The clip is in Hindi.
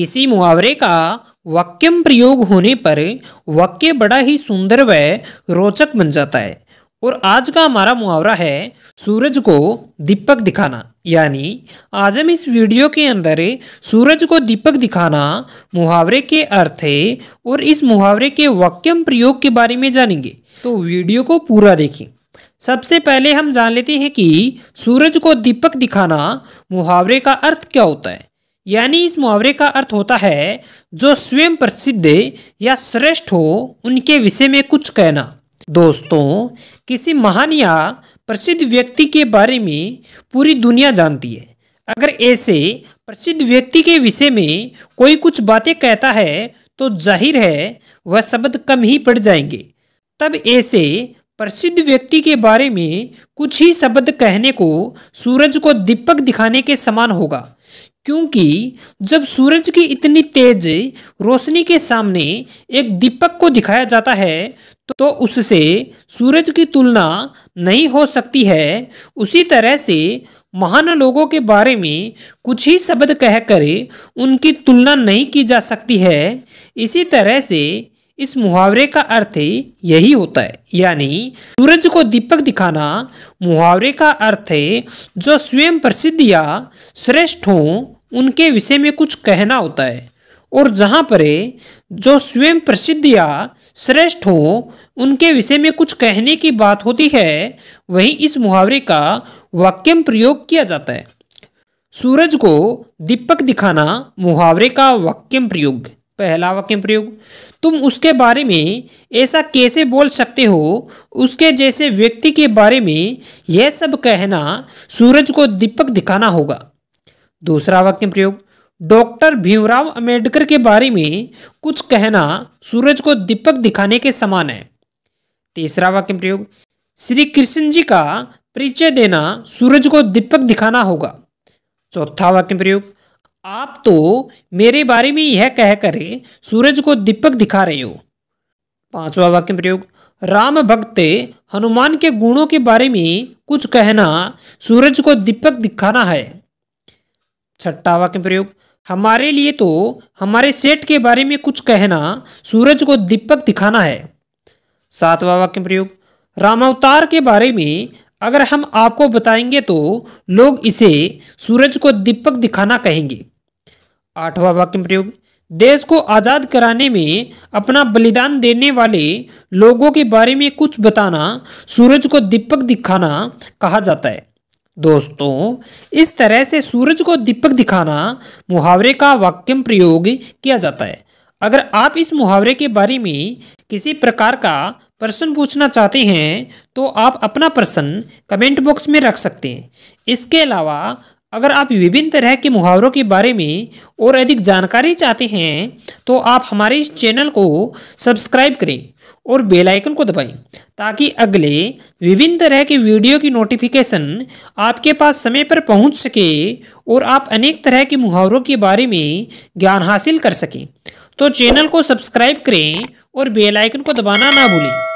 किसी मुहावरे का वाक्यम प्रयोग होने पर वाक्य बड़ा ही सुंदर व रोचक बन जाता है और आज का हमारा मुहावरा है सूरज को दीपक दिखाना यानी आज हम इस वीडियो के अंदर सूरज को दीपक दिखाना मुहावरे के अर्थ और इस मुहावरे के वाक्यम प्रयोग के बारे में जानेंगे तो वीडियो को पूरा देखें सबसे पहले हम जान लेते हैं कि सूरज को दीपक दिखाना मुहावरे का अर्थ क्या होता है यानी इस मुहावरे का अर्थ होता है जो स्वयं प्रसिद्ध या श्रेष्ठ हो उनके विषय में कुछ कहना दोस्तों किसी महान या प्रसिद्ध व्यक्ति के बारे में पूरी दुनिया जानती है अगर ऐसे प्रसिद्ध व्यक्ति के विषय में कोई कुछ बातें कहता है तो जाहिर है वह शब्द कम ही पड़ जाएंगे तब ऐसे प्रसिद्ध व्यक्ति के बारे में कुछ ही शब्द कहने को सूरज को दीपक दिखाने के समान होगा क्योंकि जब सूरज की इतनी तेज रोशनी के सामने एक दीपक को दिखाया जाता है तो उससे सूरज की तुलना नहीं हो सकती है उसी तरह से महान लोगों के बारे में कुछ ही शब्द कहकर उनकी तुलना नहीं की जा सकती है इसी तरह से इस मुहावरे का अर्थ यही होता है यानी सूरज को दीपक दिखाना मुहावरे का अर्थ है जो स्वयं प्रसिद्ध या श्रेष्ठ हो उनके विषय में कुछ कहना होता है और जहाँ पर जो स्वयं प्रसिद्ध या श्रेष्ठ हो उनके विषय में कुछ कहने की बात होती है वहीं इस मुहावरे का वाक्यम प्रयोग किया जाता है सूरज को दीपक दिखाना मुहावरे का वाक्यम प्रयोग पहला वाक्य प्रयोग तुम उसके बारे में ऐसा कैसे बोल सकते हो उसके जैसे व्यक्ति के बारे में यह सब कहना सूरज को दीपक दिखाना होगा दूसरा वाक्य प्रयोग डॉक्टर भीमराव अंबेडकर के बारे में कुछ कहना सूरज को दीपक दिखाने के समान है तीसरा वाक्य प्रयोग श्री कृष्ण जी का परिचय देना सूरज को दीपक दिखाना होगा चौथा वाक्य प्रयोग आप तो मेरे बारे में यह कह कर सूरज को दीपक दिखा रहे हो पांचवा वाक्य प्रयोग राम भक्त हनुमान के गुणों के बारे में कुछ कहना सूरज को दीपक दिखाना है छठा वाक्य प्रयोग हमारे लिए तो हमारे सेठ के बारे में कुछ कहना सूरज को दीपक दिखाना है सातवा वाक्य प्रयोग रामावतार के बारे में अगर हम आपको बताएंगे तो लोग इसे सूरज को दीपक दिखाना कहेंगे आठवां वाक्य प्रयोग देश को आज़ाद कराने में अपना बलिदान देने वाले लोगों के बारे में कुछ बताना सूरज को दीपक दिखाना कहा जाता है दोस्तों इस तरह से सूरज को दीपक दिखाना मुहावरे का वाक्यम प्रयोग किया जाता है अगर आप इस मुहावरे के बारे में किसी प्रकार का प्रश्न पूछना चाहते हैं तो आप अपना प्रश्न कमेंट बॉक्स में रख सकते हैं इसके अलावा अगर आप विभिन्न तरह के मुहावरों के बारे में और अधिक जानकारी चाहते हैं तो आप हमारे इस चैनल को सब्सक्राइब करें और बेल आइकन को दबाएं ताकि अगले विभिन्न तरह के वीडियो की नोटिफिकेशन आपके पास समय पर पहुंच सके और आप अनेक तरह के मुहावरों के बारे में ज्ञान हासिल कर सकें तो चैनल को सब्सक्राइब करें और बेलाइकन को दबाना ना भूलें